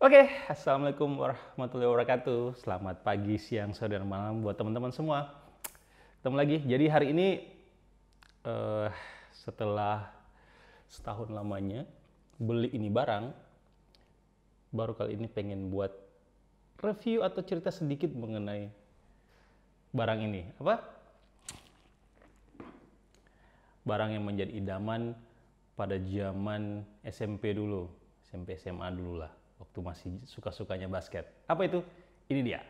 Oke, okay. Assalamualaikum warahmatullahi wabarakatuh. Selamat pagi, siang, sore, dan malam buat teman-teman semua. Ketemu lagi. Jadi hari ini uh, setelah setahun lamanya beli ini barang, baru kali ini pengen buat review atau cerita sedikit mengenai barang ini. Apa? Barang yang menjadi idaman pada zaman SMP dulu, SMP SMA dulu lah waktu masih suka-sukanya basket. Apa itu? Ini dia.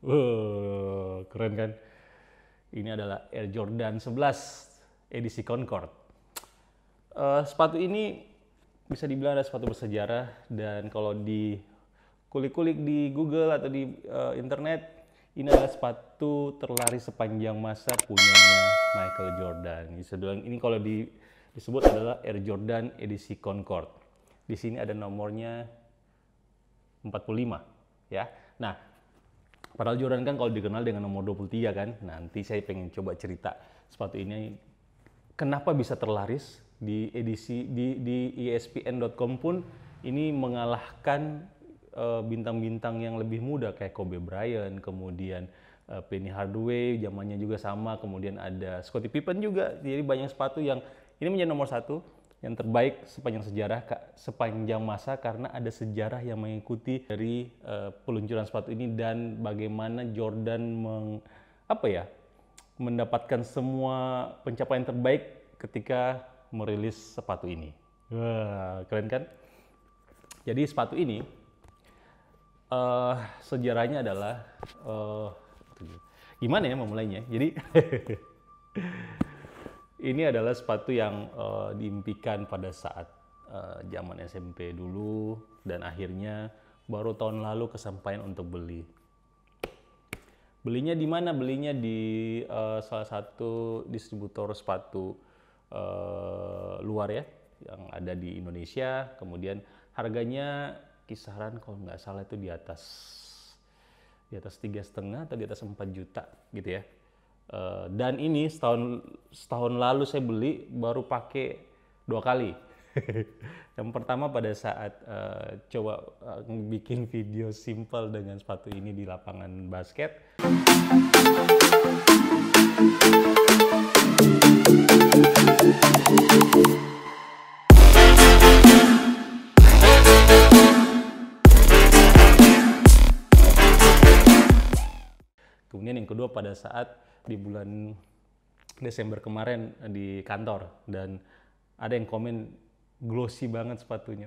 Wow, keren kan? Ini adalah Air Jordan 11 edisi Concord. Uh, sepatu ini bisa dibilang ada sepatu bersejarah dan kalau di kulik-kulik di Google atau di uh, internet ini adalah sepatu terlari sepanjang masa punyanya Michael Jordan. ini kalau di, disebut adalah Air Jordan edisi Concord. Di sini ada nomornya 45 ya. Nah, padahal Jordan kan kalau dikenal dengan nomor 23 kan. Nanti saya pengen coba cerita sepatu ini kenapa bisa terlaris di edisi di di ESPN.com pun ini mengalahkan eh, bintang-bintang uh, yang lebih muda kayak Kobe Bryant, kemudian Eh, Penny Hardaway zamannya juga sama kemudian ada Scottie Pippen juga jadi banyak sepatu yang ini menjadi nomor satu yang terbaik sepanjang sejarah sepanjang masa karena ada sejarah yang mengikuti dari uh, peluncuran sepatu ini dan bagaimana Jordan meng apa ya mendapatkan semua pencapaian terbaik ketika merilis sepatu ini. Wah, keren kan? Jadi sepatu ini uh, sejarahnya adalah uh, gitu. Gimana ya memulainya? Jadi ini adalah sepatu yang uh, diimpikan pada saat uh, zaman SMP dulu dan akhirnya baru tahun lalu kesampaian untuk beli. Belinya di mana? Belinya di uh, salah satu distributor sepatu uh, luar ya, yang ada di Indonesia. Kemudian harganya kisaran kalau nggak salah itu di atas di atas tiga setengah atau di atas 4 juta gitu ya. Uh, dan ini setahun setahun lalu saya beli baru pakai dua kali. yang pertama pada saat uh, coba uh, bikin video simple dengan sepatu ini di lapangan basket. kedua pada saat di bulan Desember kemarin eh, di kantor dan ada yang komen glossy banget sepatunya.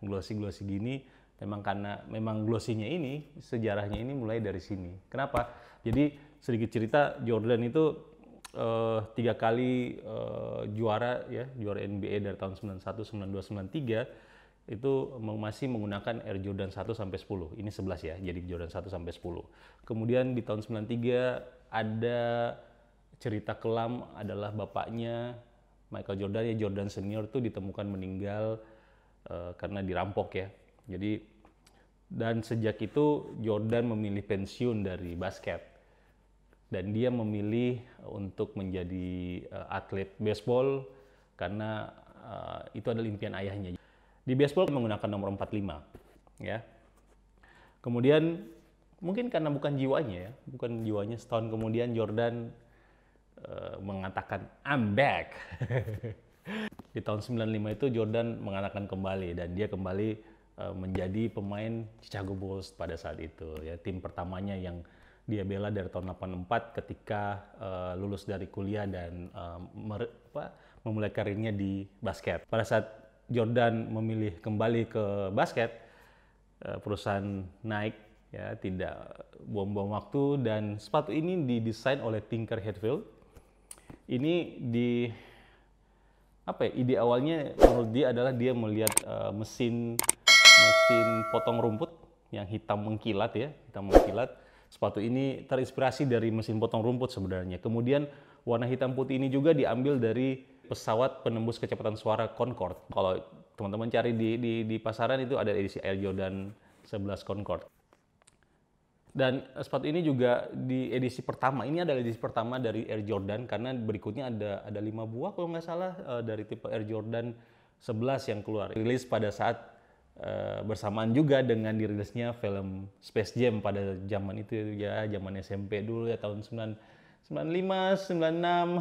glossy-glossy gini memang karena memang glossinya ini sejarahnya ini mulai dari sini. Kenapa? Jadi sedikit cerita Jordan itu Uh, tiga kali uh, juara ya juara NBA dari tahun 91, 92, 93 itu masih menggunakan Air Jordan 1 sampai 10. Ini 11 ya, jadi Jordan 1 sampai 10. Kemudian di tahun 93 ada cerita kelam adalah bapaknya Michael Jordan ya Jordan senior tuh ditemukan meninggal uh, karena dirampok ya. Jadi dan sejak itu Jordan memilih pensiun dari basket dan dia memilih untuk menjadi eh, atlet baseball karena uh, itu adalah impian ayahnya. Di baseball kan menggunakan nomor 45, ya. Kemudian mungkin karena bukan jiwanya ya, bukan jiwanya setahun kemudian Jordan uh, mengatakan I'm back. Di tahun 95 itu Jordan mengatakan kembali dan dia kembali uh, menjadi pemain Chicago Bulls pada saat itu ya, tim pertamanya yang dia bela dari tahun 84 ketika uh, lulus dari kuliah dan uh, mer apa, memulai karirnya di basket. Pada saat Jordan memilih kembali ke basket, eh, perusahaan Nike ya tidak buang-buang waktu dan sepatu ini didesain oleh Tinker Hatfield. Ini di apa ya? Ide awalnya menurut dia adalah dia melihat uh, mesin mesin potong rumput yang hitam mengkilat ya, hitam mengkilat. Sepatu ini terinspirasi dari mesin potong rumput sebenarnya. Kemudian warna hitam putih ini juga diambil dari pesawat penembus kecepatan suara Concorde. Kalau teman-teman cari di, di, di pasaran itu ada edisi Air Jordan 11 Concorde. Dan sepatu ini juga di edisi pertama, ini adalah edisi pertama dari Air Jordan karena berikutnya ada ada lima buah kalau nggak salah eh, dari tipe Air Jordan 11 yang keluar. Rilis pada saat eh, bersamaan juga dengan dirilisnya film Space Jam pada zaman itu ya, zaman SMP dulu ya tahun 9 95, 96.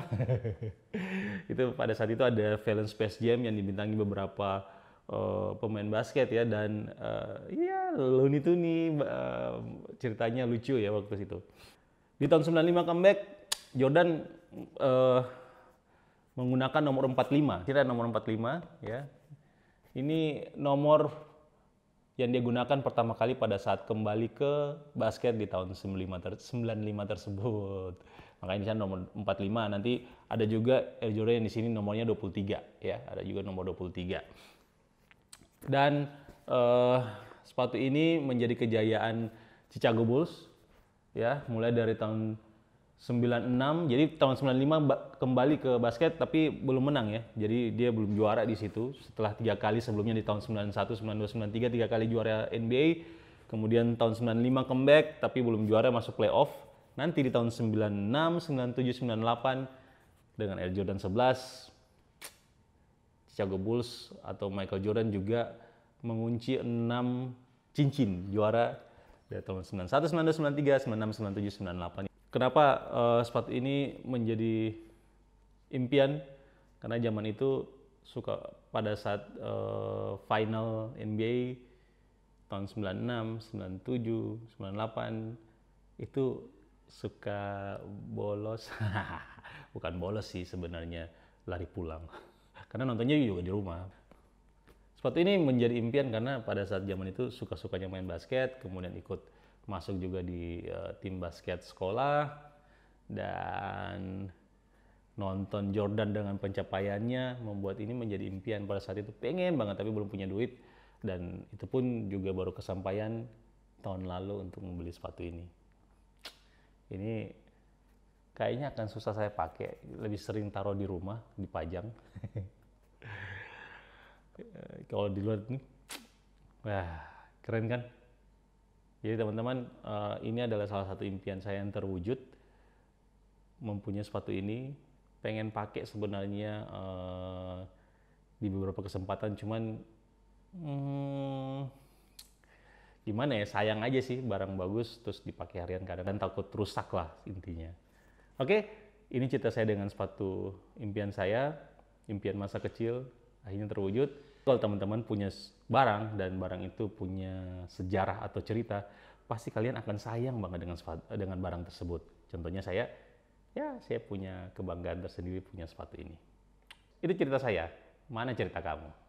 itu pada saat itu ada Valence Space Jam yang dibintangi beberapa uh, pemain basket ya dan uh, ya Looney Tunes uh, eh, ceritanya lucu ya waktu itu. Di tahun 95 comeback Jordan uh, menggunakan nomor 45, kira nomor 45 ya. Ini nomor yang dia gunakan pertama kali pada saat kembali ke basket di tahun 95, ter 95 tersebut makanya di sana nomor 45 nanti ada juga Air Jordan yang di sini nomornya 23 ya ada juga nomor 23 dan uh, sepatu ini menjadi kejayaan Chicago Bulls ya mulai dari tahun 96 jadi tahun 95 kembali ke basket tapi belum menang ya jadi dia belum juara di situ setelah tiga kali sebelumnya di tahun 91 92 93 tiga kali juara NBA kemudian tahun 95 comeback tapi belum juara masuk playoff nanti di tahun 96, 97, 98 dengan Air Jordan 11 Chicago Bulls atau Michael Jordan juga mengunci 6 cincin juara dari tahun 91, 92, 93, 96, 97, 98. Kenapa uh, eh, sepatu ini menjadi impian? Karena zaman itu suka pada saat uh, final NBA tahun 96, 97, 98 itu suka bolos bukan bolos sih sebenarnya lari pulang karena nontonnya juga di rumah sepatu ini menjadi impian karena pada saat zaman itu suka-sukanya main basket kemudian ikut masuk juga di uh, tim basket sekolah dan nonton Jordan dengan pencapaiannya membuat ini menjadi impian pada saat itu pengen banget tapi belum punya duit dan itu pun juga baru kesampaian tahun lalu untuk membeli sepatu ini ini kayaknya akan susah saya pakai lebih sering taruh di rumah dipajang kalau di luar ini, wah keren kan jadi teman-teman eh, ini adalah salah satu impian saya yang terwujud mempunyai sepatu ini pengen pakai sebenarnya eh, di beberapa kesempatan cuman hmm, gimana ya sayang aja sih barang bagus terus dipakai harian kadang kan takut rusak lah intinya oke ini cerita saya dengan sepatu impian saya impian masa kecil akhirnya terwujud kalau teman-teman punya barang dan barang itu punya sejarah atau cerita pasti kalian akan sayang banget dengan sepatu, dengan barang tersebut contohnya saya ya saya punya kebanggaan tersendiri punya sepatu ini itu cerita saya mana cerita kamu